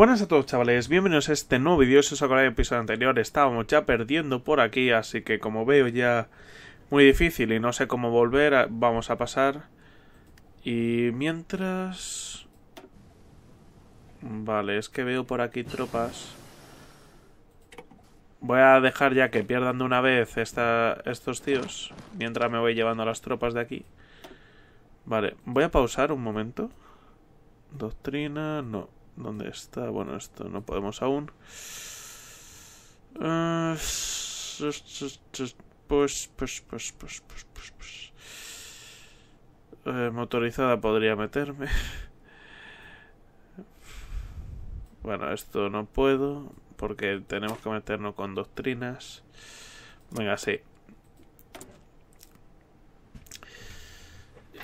Buenas a todos chavales, bienvenidos a este nuevo vídeo, si os acordáis del episodio anterior estábamos ya perdiendo por aquí, así que como veo ya muy difícil y no sé cómo volver, vamos a pasar y mientras... Vale, es que veo por aquí tropas Voy a dejar ya que pierdan de una vez estos tíos mientras me voy llevando las tropas de aquí Vale, voy a pausar un momento Doctrina, no ¿Dónde está? Bueno, esto no podemos aún. Ah, pues, pues, pues, pues, pues, pues, pues. Eh, motorizada podría meterme. Bueno, esto no puedo. Porque tenemos que meternos con doctrinas. Venga, sí.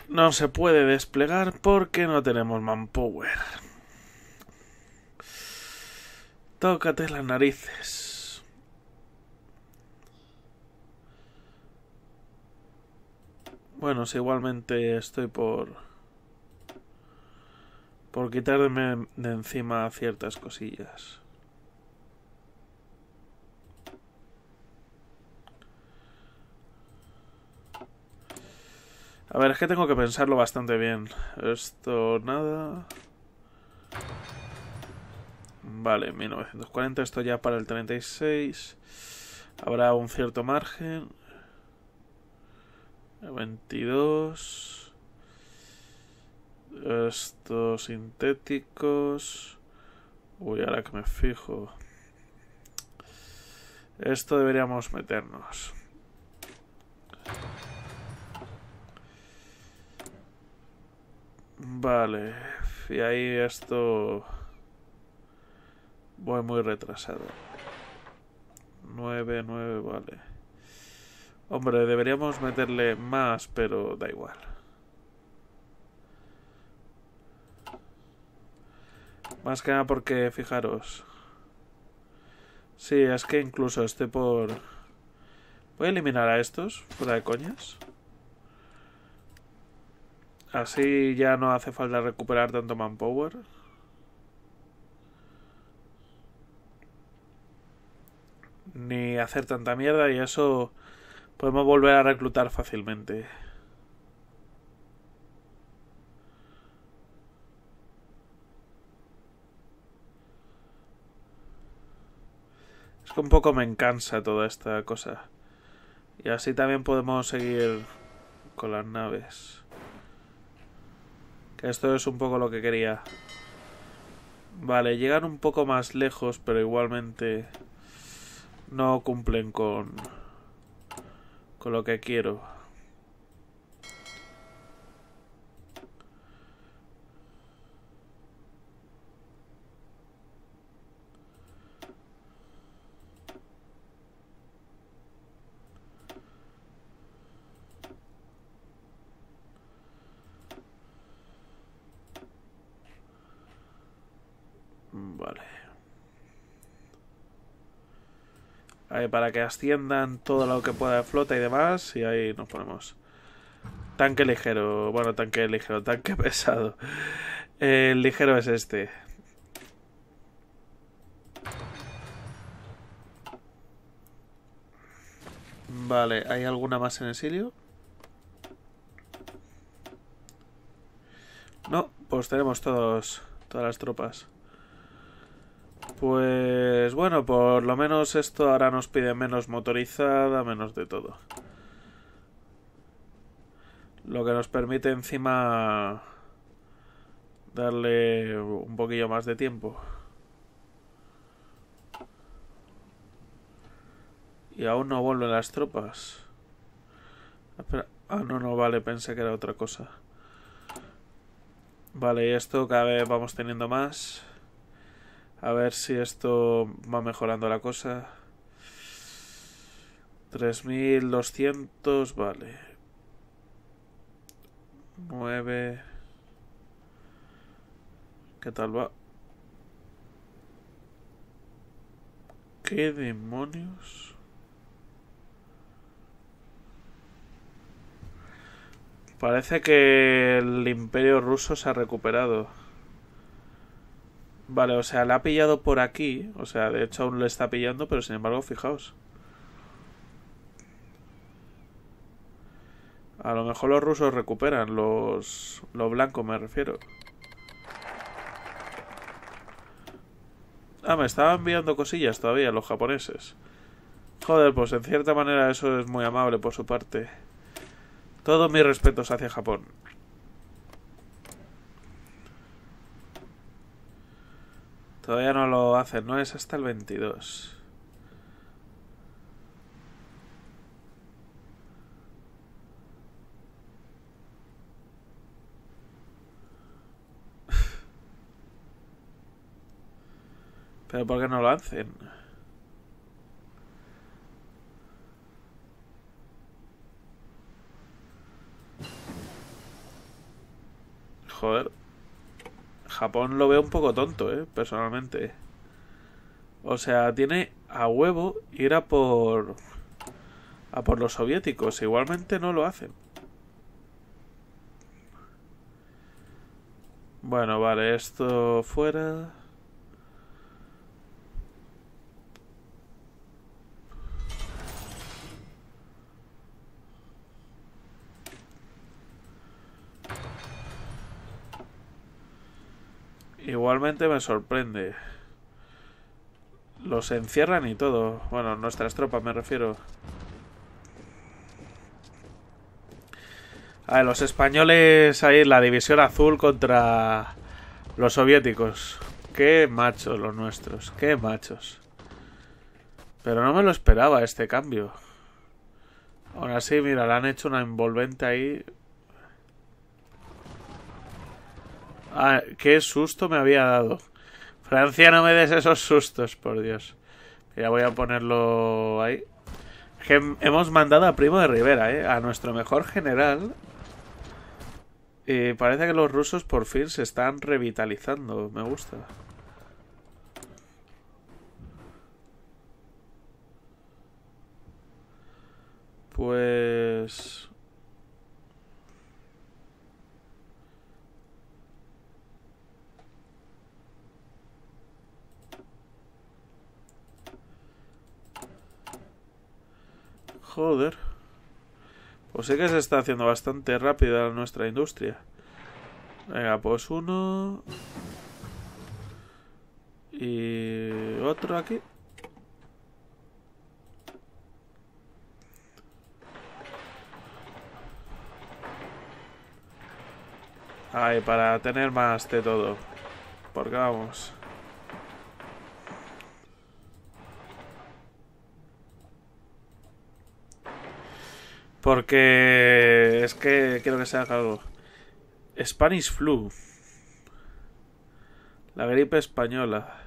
No se puede desplegar porque no tenemos manpower. Tócate las narices. Bueno, si igualmente estoy por... Por quitarme de encima ciertas cosillas. A ver, es que tengo que pensarlo bastante bien. Esto, nada. Vale, 1940, esto ya para el 36. Habrá un cierto margen. 22. Estos sintéticos. Uy, ahora que me fijo. Esto deberíamos meternos. Vale. Y ahí esto... Voy muy retrasado. 9, 9, vale. Hombre, deberíamos meterle más, pero da igual. Más que nada porque, fijaros. Sí, es que incluso esté por... Voy a eliminar a estos, fuera de coñas. Así ya no hace falta recuperar tanto manpower. ni hacer tanta mierda y eso podemos volver a reclutar fácilmente. Es que un poco me encansa toda esta cosa. Y así también podemos seguir con las naves. Que esto es un poco lo que quería. Vale, llegan un poco más lejos, pero igualmente no cumplen con, con lo que quiero. Eh, para que asciendan todo lo que pueda flota y demás. Y ahí nos ponemos. Tanque ligero, bueno, tanque ligero, tanque pesado. El ligero es este. Vale, ¿hay alguna más en exilio? No, pues tenemos todos, todas las tropas. Pues bueno, por lo menos esto ahora nos pide menos motorizada, menos de todo. Lo que nos permite encima darle un poquillo más de tiempo. Y aún no vuelven las tropas. Ah, no, no, vale, pensé que era otra cosa. Vale, y esto cada vez vamos teniendo más. A ver si esto va mejorando la cosa. 3200, vale. 9. ¿Qué tal va? ¿Qué demonios? Parece que el imperio ruso se ha recuperado. Vale, o sea, la ha pillado por aquí. O sea, de hecho aún le está pillando, pero sin embargo, fijaos. A lo mejor los rusos recuperan, los, los blancos me refiero. Ah, me estaban enviando cosillas todavía los japoneses. Joder, pues en cierta manera eso es muy amable por su parte. Todos mis respetos hacia Japón. Todavía no lo hacen, no es hasta el 22. Pero ¿por qué no lo hacen? Joder. Japón lo veo un poco tonto, ¿eh? Personalmente. O sea, tiene a huevo ir a por... A por los soviéticos. Igualmente no lo hacen. Bueno, vale, esto fuera... Igualmente me sorprende. Los encierran y todo. Bueno, nuestras tropas me refiero. A ver, los españoles ahí, la división azul contra los soviéticos. Qué machos los nuestros, qué machos. Pero no me lo esperaba este cambio. Ahora sí, mira, le han hecho una envolvente ahí Ah, qué susto me había dado. Francia, no me des esos sustos, por Dios. Ya voy a ponerlo ahí. hemos mandado a Primo de Rivera, ¿eh? a nuestro mejor general. parece que los rusos por fin se están revitalizando. Me gusta. Pues... Joder. Pues sé que se está haciendo bastante rápida nuestra industria. Venga, pues uno. Y otro aquí. Ay, para tener más de todo. Porque vamos. Porque es que quiero que se haga algo. Spanish flu. La gripe española.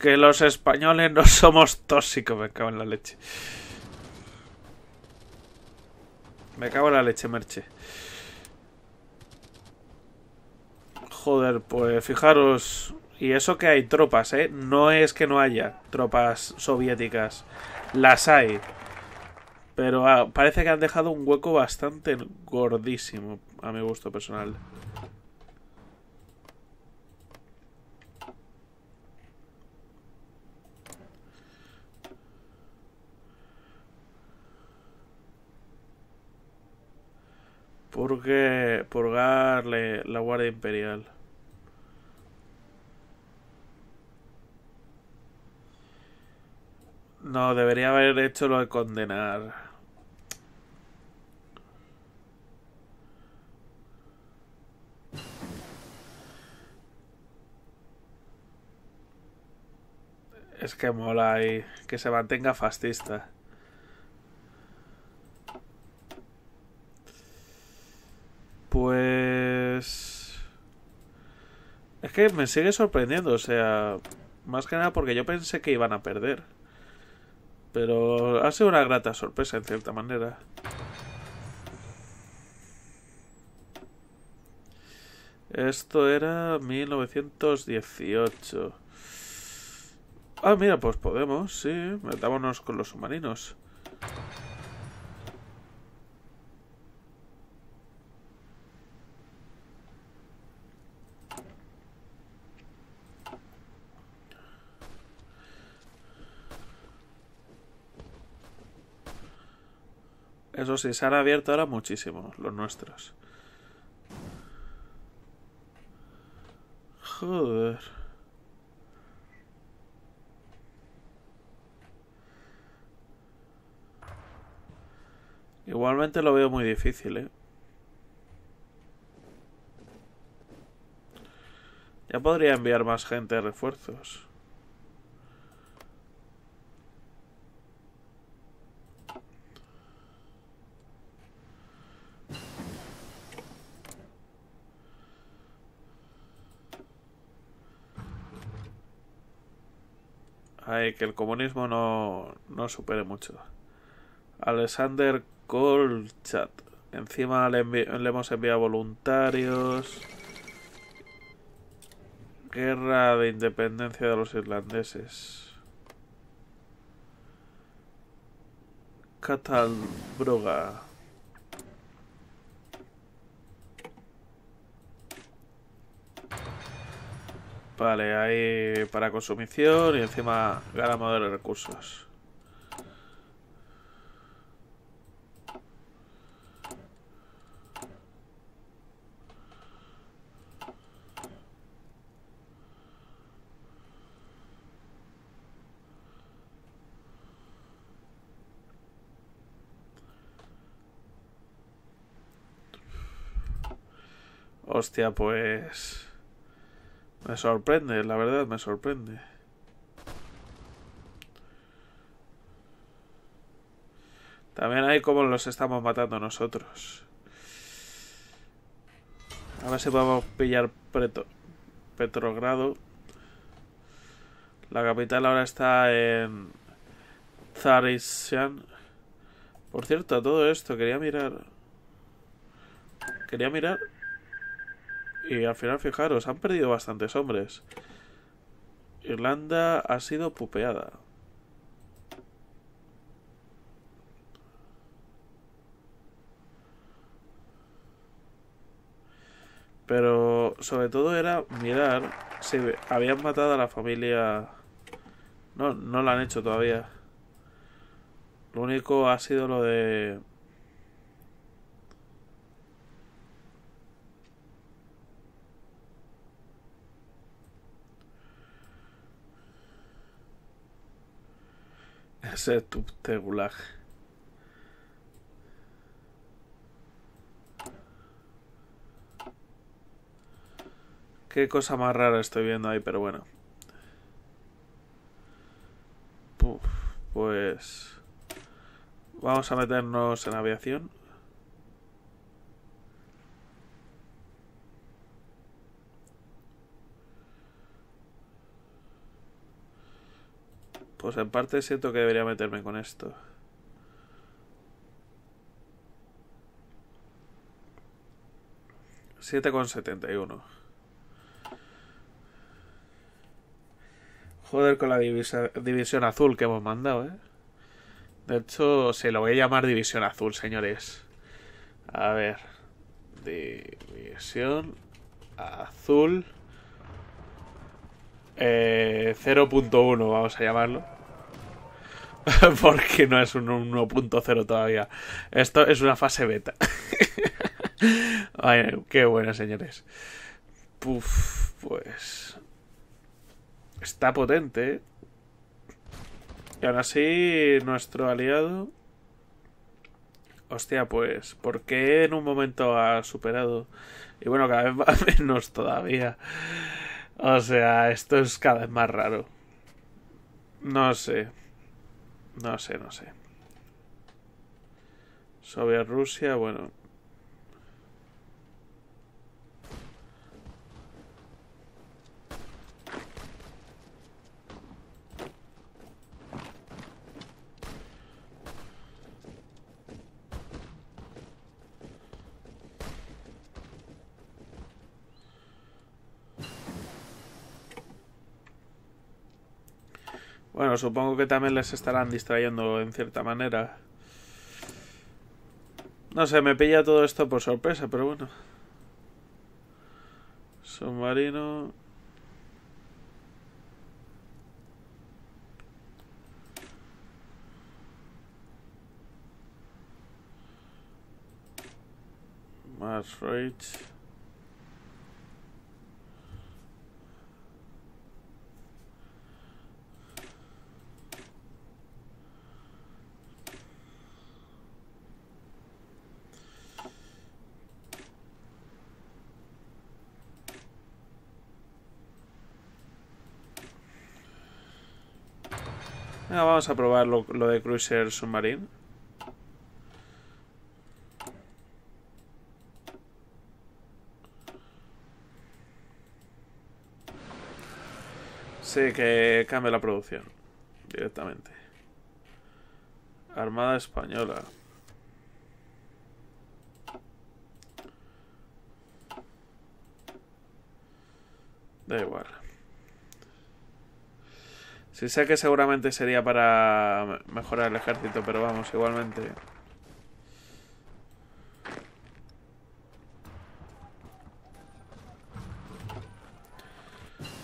Que los españoles no somos tóxicos. Me cago en la leche. Me cago en la leche, Merche. Joder, pues fijaros. Y eso que hay tropas, ¿eh? No es que no haya tropas soviéticas. Las hay. Pero ah, parece que han dejado un hueco bastante gordísimo, a mi gusto personal. Porque purgarle la Guardia Imperial. No, debería haber hecho lo de condenar. Es que mola y que se mantenga fascista. Pues... Es que me sigue sorprendiendo, o sea... Más que nada porque yo pensé que iban a perder. Pero ha sido una grata sorpresa en cierta manera. Esto era 1918. Ah, mira, pues podemos, sí. Metámonos con los submarinos. Eso sí, se han abierto ahora muchísimo los nuestros. Joder. Igualmente lo veo muy difícil, ¿eh? Ya podría enviar más gente de refuerzos. Ay, que el comunismo no, no supere mucho. Alexander Colchat Encima le, hemos enviado voluntarios. Guerra de independencia de los irlandeses. Catalbroga. Vale, ahí para consumición y encima modelo de recursos. Hostia, pues... Me sorprende, la verdad me sorprende. También hay como los estamos matando nosotros. A ver si podemos pillar Petrogrado. La capital ahora está en Zarishan. Por cierto, todo esto quería mirar. Quería mirar y al final fijaros, han perdido bastantes hombres. Irlanda ha sido pupeada. Pero sobre todo era mirar si habían matado a la familia. No, no la han hecho todavía. Lo único ha sido lo de Set tu Qué cosa más rara estoy viendo ahí, pero bueno. pues... Vamos a meternos en aviación. Pues en parte siento que debería meterme con esto. 7,71 Joder con la división azul que hemos mandado, ¿eh? De hecho, se lo voy a llamar división azul, señores. A ver. División azul. 0.1, eh, vamos a llamarlo. porque no es un 1.0 todavía. Esto es una fase beta. Ay, qué buena, señores. Puf, pues. Está potente. Y ahora sí, nuestro aliado. Hostia, pues, ¿por qué en un momento ha superado? Y bueno, cada vez más menos todavía. O sea, esto es cada vez más raro. No sé. No sé, no sé. Sobre Rusia, bueno, supongo que también les estarán distrayendo en cierta manera. No sé, me pilla todo esto por sorpresa, pero bueno. Submarino. más Ah, vamos a probar lo, de Cruiser Submarine. Sí, que cambie la producción directamente. Armada Española. Si sé que seguramente sería para mejorar el ejército, pero vamos, igualmente.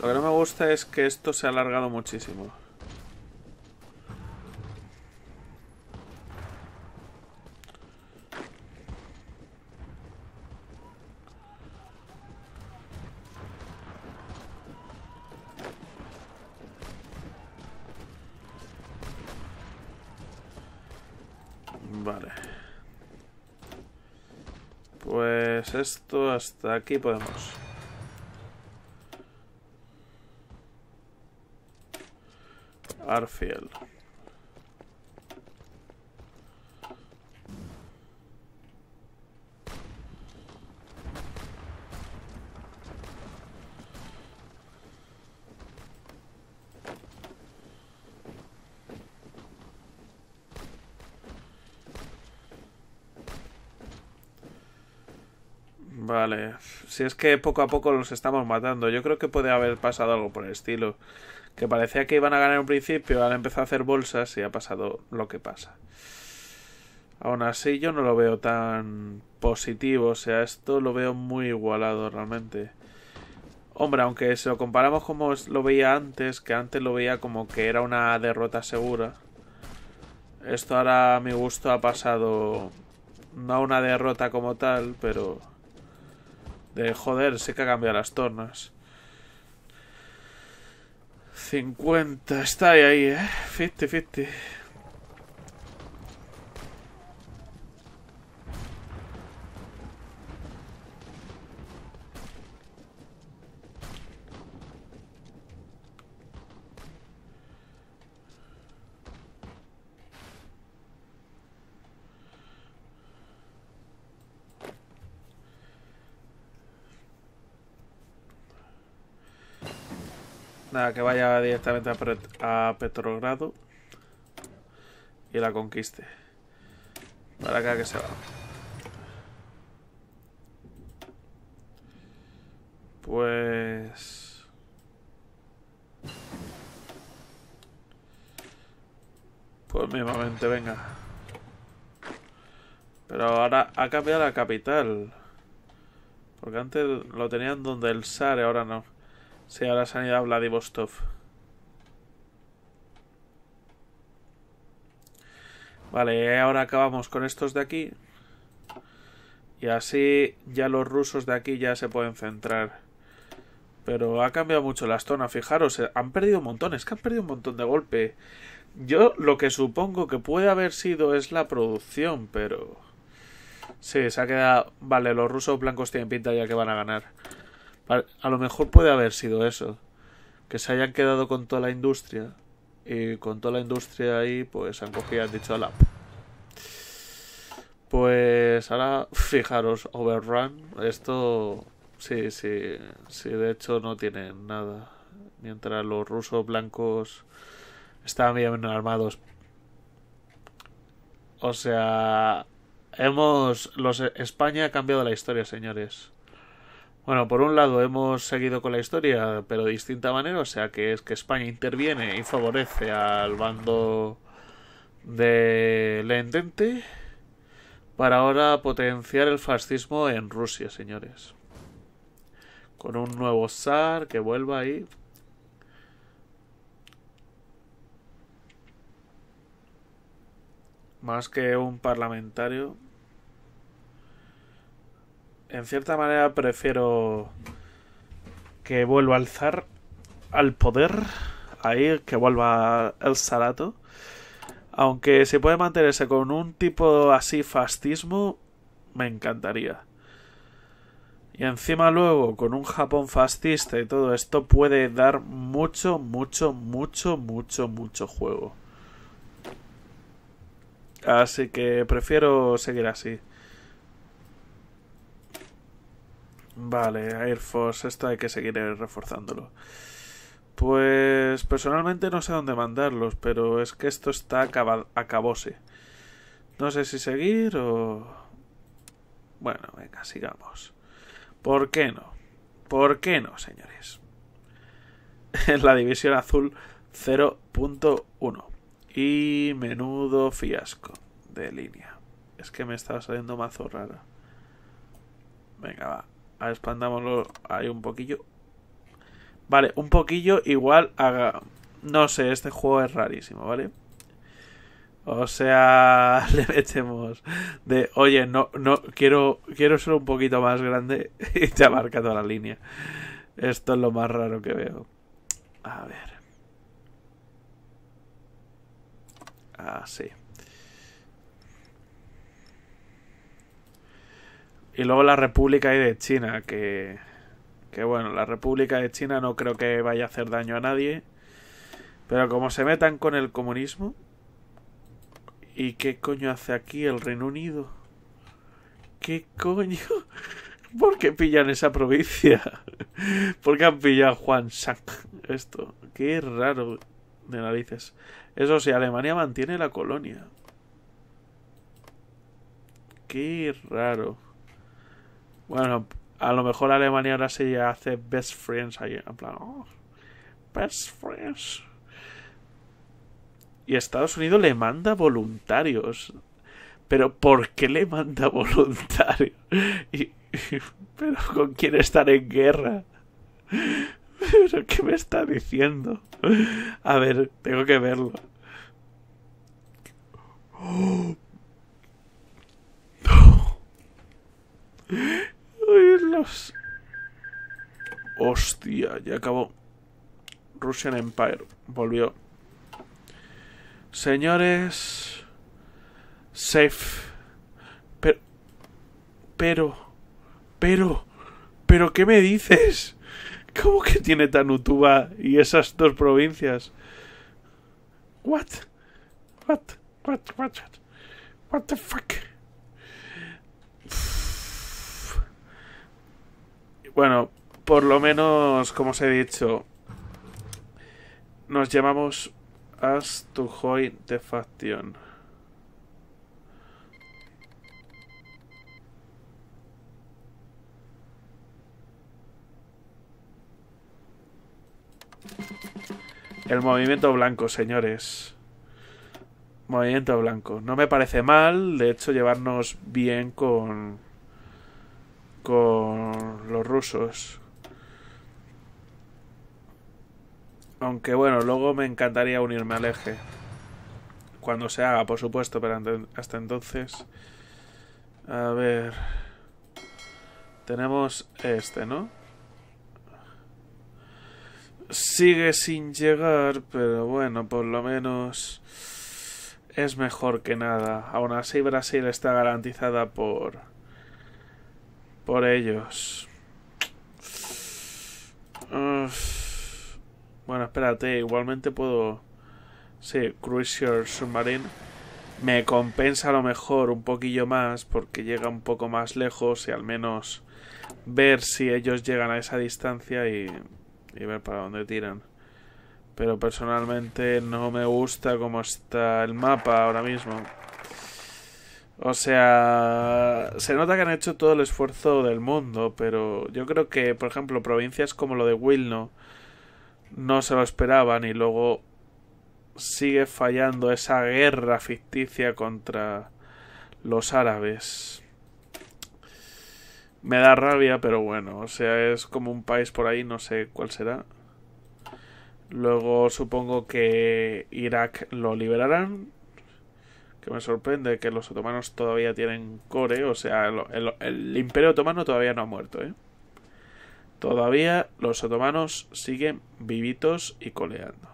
Lo que no me gusta es que esto se ha alargado muchísimo. Vale. Pues esto hasta aquí podemos. Arfiel Si es que poco a poco los estamos matando. Yo creo que puede haber pasado algo por el estilo. Que parecía que iban a ganar un principio, ahora empezó a hacer bolsas y ha pasado lo que pasa. Aún así, yo no lo veo tan positivo. O sea, esto lo veo muy igualado realmente. Hombre, aunque se lo comparamos como lo veía antes, que antes lo veía como que era una derrota segura. Esto ahora a mi gusto ha pasado no a una derrota como tal, pero de joder, sé que ha cambiado las tornas. 50, está ahí, ahí, eh. 50, 50. que vaya directamente a, Petrogrado y la conquiste. Para acá que se va. Pues... Pues mismamente, venga. Pero ahora ha cambiado la capital. Porque antes lo tenían donde el SAR, ahora no. Sí, ahora se han Vale, ahora acabamos con estos de aquí. Y así ya los rusos de aquí ya se pueden centrar. Pero ha cambiado mucho la zona fijaros, eh, han perdido un montón, es que han perdido un montón de golpe. Yo lo que supongo que puede haber sido es la producción, pero... Sí, se ha quedado... Vale, los rusos blancos tienen pinta ya que van a ganar. A lo mejor puede haber sido eso. Que se hayan quedado con toda la industria. Y con toda la industria ahí, pues han cogido, han dicho la. Pues ahora, fijaros, Overrun, esto sí, sí, sí, de hecho no tiene nada. Mientras los rusos blancos estaban bien armados. O sea, hemos... Los, España ha cambiado la historia, señores. Bueno, por un lado hemos seguido con la historia, pero de distinta manera, o sea que es que España interviene y favorece al bando de Lendente para ahora potenciar el fascismo en Rusia, señores. Con un nuevo zar que vuelva ahí. Más que un parlamentario en cierta manera prefiero que vuelva al zar, al poder, ahí que vuelva el zarato. Aunque si puede mantenerse con un tipo así fascismo, me encantaría. Y encima luego, con un Japón fascista y todo esto, puede dar mucho, mucho, mucho, mucho, mucho juego. Así que prefiero seguir así. Vale, Air Force, esto hay que seguir reforzándolo. Pues personalmente no sé dónde mandarlos, pero es que esto está acabose. No sé si seguir o... Bueno, venga, sigamos. ¿Por qué no? ¿Por qué no, señores? En la división azul 0.1. Y menudo fiasco de línea. Es que me estaba saliendo mazo rara. Venga, va. A expandámoslo ahí un poquillo. Vale, un poquillo igual haga... No sé, este juego es rarísimo, ¿vale? O sea, le metemos de, oye, no, no, quiero, quiero ser un poquito más grande y te ha marcado la línea. Esto es lo más raro que veo. A ver. Así. Ah, sí Y luego la República de China, que, que bueno, la República de China no creo que vaya a hacer daño a nadie. Pero como se metan con el comunismo... ¿Y qué coño hace aquí el Reino Unido? ¿Qué coño? ¿Por qué pillan esa provincia? ¿Por qué han pillado Juan Sac? Esto. Qué raro de narices. Eso sí, Alemania mantiene la colonia. Qué raro. Bueno, a lo mejor Alemania ahora se hace best friends ahí, en plan, oh, best friends. Y Estados Unidos le manda voluntarios. Pero ¿por qué le manda voluntarios? pero ¿con quién estar en guerra? qué me está diciendo? A ver, tengo que verlo. Hostia, ya acabó. Russian Empire volvió. Señores. Safe. Pero. Pero. Pero. ¿Pero qué me dices? ¿Cómo que tiene tan Tanutuba y esas dos provincias? What? What? What? What? What, the fuck? Bueno, por lo menos, como os he dicho, nos llamamos As to Faction. El movimiento blanco, señores. Movimiento blanco. No me parece mal, de hecho, llevarnos bien con con los rusos. Aunque bueno, luego me encantaría unirme al eje. Cuando se haga, por supuesto, pero hasta entonces... A ver... Tenemos este, ¿no? Sigue sin llegar, pero bueno, por lo menos es mejor que nada. Aún así Brasil está garantizada por por ellos. Bueno, espérate, igualmente puedo... Sí, Cruiser Submarine. Me compensa a lo mejor un poquillo más porque llega un poco más lejos y al menos ver si ellos llegan a esa distancia y, y ver para dónde tiran. Pero personalmente no me gusta cómo está el mapa ahora mismo. O sea, se nota que han hecho todo el esfuerzo del mundo, pero yo creo que, por ejemplo, provincias como lo de Wilno no se lo esperaban y luego sigue fallando esa guerra ficticia contra los árabes. Me da rabia, pero bueno, o sea, es como un país por ahí, no sé cuál será. Luego supongo que Irak lo liberarán me sorprende que los otomanos todavía tienen core, o sea, el, imperio otomano todavía no ha muerto, ¿eh? Todavía los otomanos siguen vivitos y coleando.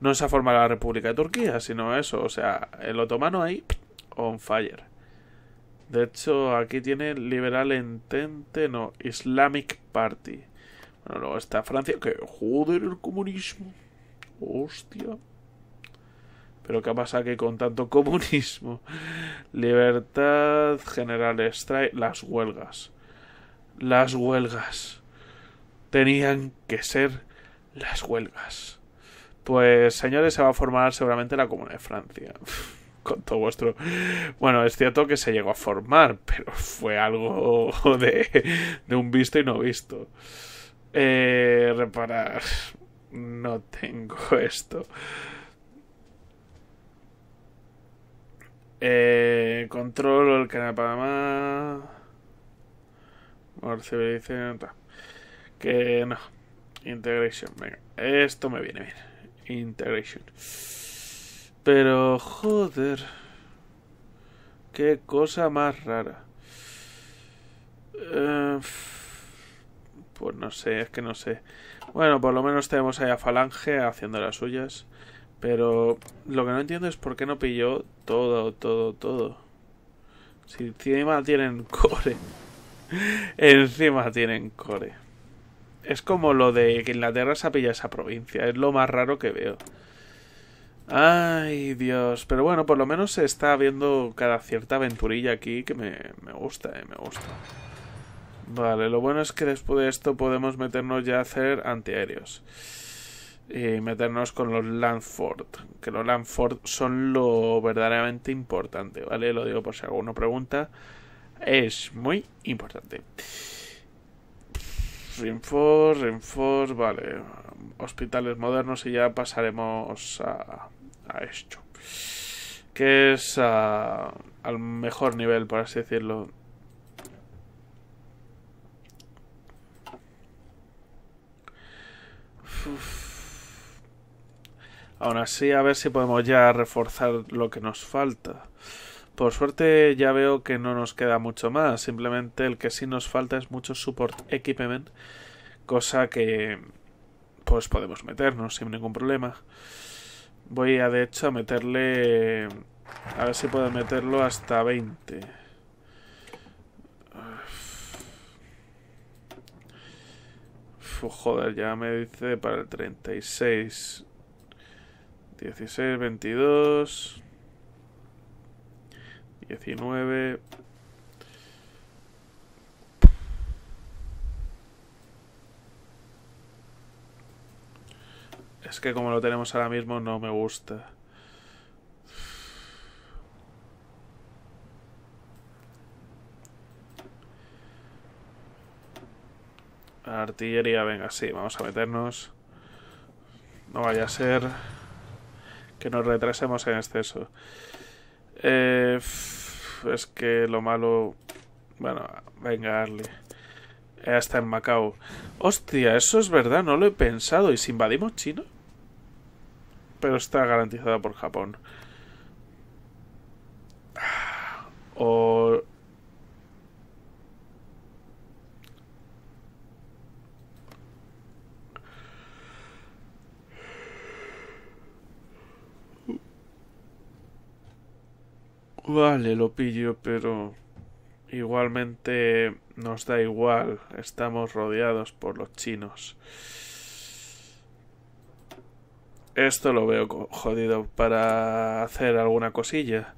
No se ha formado la República de Turquía, sino eso, o sea, el otomano ahí on fire. De hecho, aquí tiene Liberal Entente, no, Islamic Party. Bueno, luego está Francia, que joder el comunismo. Hostia. Pero ¿qué pasa que con tanto comunismo? Libertad general extrae las huelgas. Las huelgas. Tenían que ser las huelgas. Pues, señores, se va a formar seguramente la Comuna de Francia. con todo vuestro. Bueno, es cierto que se llegó a formar, pero fue algo de, de un visto y no visto. Eh, reparar. No tengo esto. Eh, controlo el canal Panamá. Que no. Integration, venga. Esto me viene bien. Integration. Pero, joder. Qué cosa más rara. Eh, pues no sé, es que no sé. Bueno, por lo menos tenemos ahí a Falange haciendo las suyas. Pero lo que no entiendo es por qué no pilló todo, todo, todo. Si encima tienen core. encima tienen core. Es como lo de que Inglaterra se ha pillado esa provincia. Es lo más raro que veo. Ay, Dios. Pero bueno, por lo menos se está viendo cada cierta aventurilla aquí que me, me gusta, eh, me gusta. Vale, lo bueno es que después de esto podemos meternos ya a hacer antiaéreos. Eh, meternos con los Landford. Que los Landford son lo verdaderamente importante, ¿vale? Lo digo por si alguno pregunta. Es muy importante. Reinforce, reinforce vale. Hospitales modernos y ya pasaremos a, esto. Que es al mejor nivel, por así decirlo, Aún así, a ver si podemos ya reforzar lo que nos falta. Por suerte ya veo que no nos queda mucho más, simplemente el que sí nos falta es mucho support equipment, cosa que pues podemos meternos sin ningún problema. Voy a de hecho a meterle... a ver si puedo meterlo hasta 20. joder, ya me dice para el 36. Dieciséis, veintidós. Diecinueve. Es que como lo tenemos ahora mismo no me gusta. Artillería, venga, sí, vamos a meternos. No vaya a ser que nos retrasemos en exceso. Eh, es que lo malo... Bueno, venga, Ya eh, Hasta en Macao. Hostia, eso es verdad, no lo he pensado. ¿Y si invadimos China? Pero está garantizada por Japón. O Vale, lo pillo, pero igualmente nos da igual. Estamos rodeados por los chinos. Esto lo veo jodido para hacer alguna cosilla.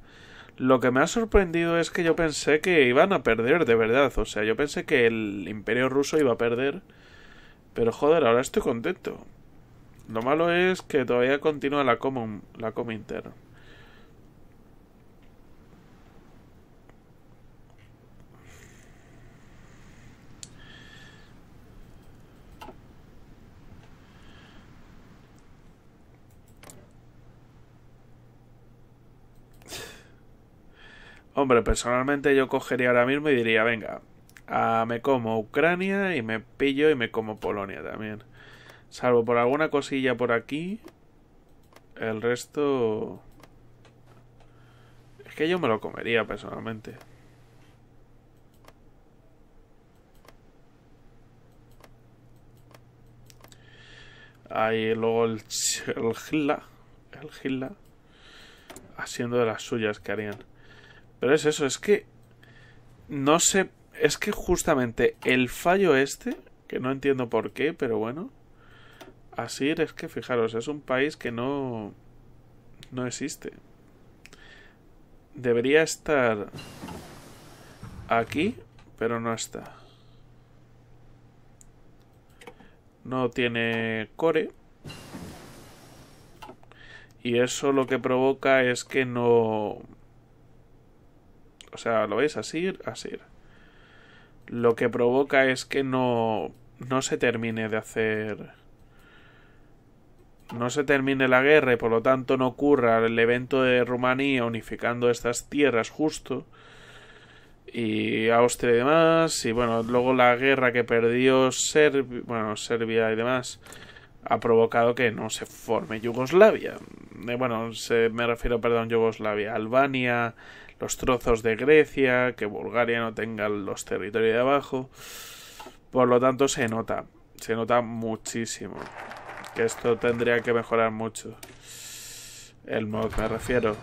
Lo que me ha sorprendido es que yo pensé que iban a perder de verdad. O sea, yo pensé que el imperio ruso iba a perder. Pero joder, ahora estoy contento. Lo malo es que todavía continúa la común La Hombre, personalmente yo cogería ahora mismo y diría, venga, a, ah, me como Ucrania y me pillo y me como Polonia también. Salvo por alguna cosilla por aquí, el resto... Es que yo me lo comería personalmente. Ahí luego el, el Gila, el Gila, haciendo de las suyas que harían. Pero es eso, es que no sé, es que justamente el fallo este, que no entiendo por qué, pero bueno, así es que fijaros, es un país que no no existe. Debería estar aquí, pero no está. No tiene core. Y eso lo que provoca es que no o sea, lo veis así, así. Lo que provoca es que no, no se termine de hacer... No se termine la guerra y por lo tanto no ocurra el evento de Rumanía unificando estas tierras justo y Austria y demás. Y bueno, luego la guerra que perdió bueno, Serbia y demás ha provocado que no se forme Yugoslavia. Eh, bueno, se, me refiero, perdón, Yugoslavia, Albania, los trozos de Grecia, que Bulgaria no tenga los territorios de abajo. Por lo tanto, se nota, se nota muchísimo. Que esto tendría que mejorar mucho. El mod, me refiero.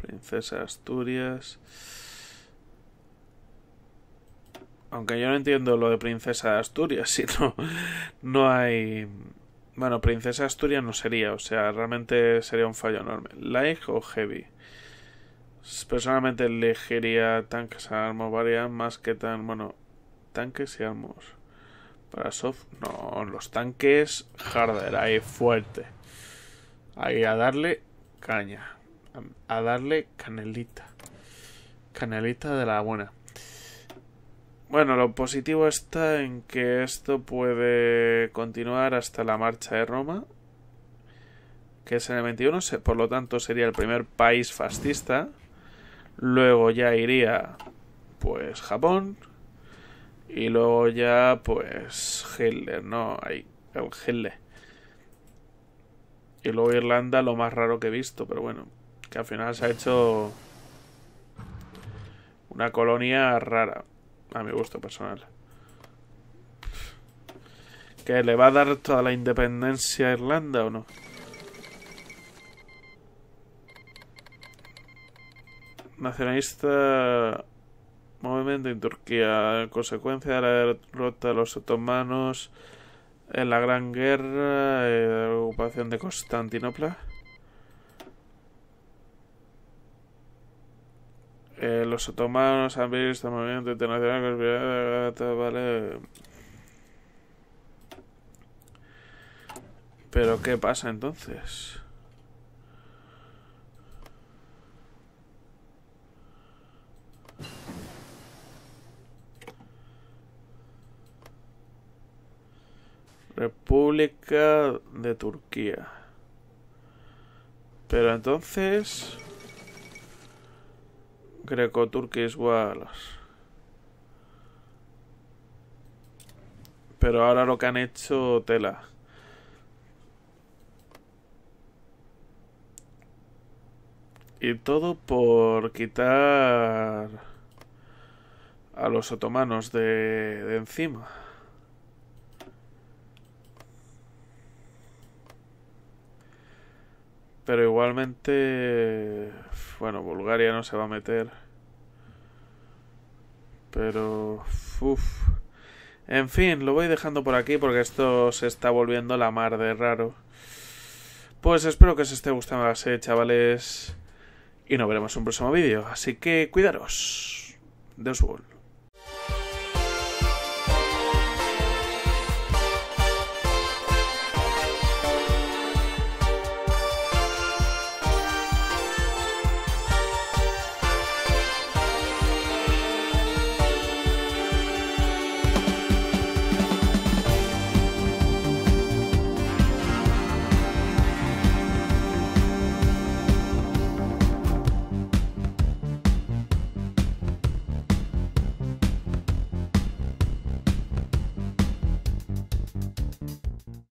Princesa Asturias. Aunque yo no entiendo lo de Princesa de Asturias, si no hay bueno, Princesa Asturias no sería, o sea, realmente sería un fallo enorme. ¿Light o heavy? Personalmente elegiría tanques a varias más que tan. Bueno, tanques y Para soft, no, los tanques harder, ahí fuerte. Ahí a darle caña. A darle canelita. Canelita de la buena. Bueno, lo positivo está en que esto puede continuar hasta la marcha de Roma, que es el 21, por lo tanto sería el primer país fascista. Luego ya iría pues Japón y luego ya pues Hitler, no, ahí Hitler. Y luego Irlanda, lo más raro que he visto, pero bueno, que al final se ha hecho una colonia rara a mi gusto personal. ¿Que le va a dar toda la independencia a Irlanda o no? Nacionalista movimiento en Turquía, consecuencia de la derrota de los otomanos en la Gran Guerra eh, la ocupación de Constantinopla. los otomanos han visto el movimiento internacional vale. Pero ¿qué pasa entonces? República de Turquía. Pero entonces... Greco-Turkish Wars. Pero ahora lo que han hecho, tela. Y todo por quitar a los otomanos de encima. Pero igualmente, bueno, Bulgaria no se va a meter. Pero, uff. En fin, lo voy dejando por aquí porque esto se está volviendo la mar de raro. Pues espero que os esté gustando la serie, chavales. Y nos veremos en un próximo vídeo. Así que cuidaros. De Deus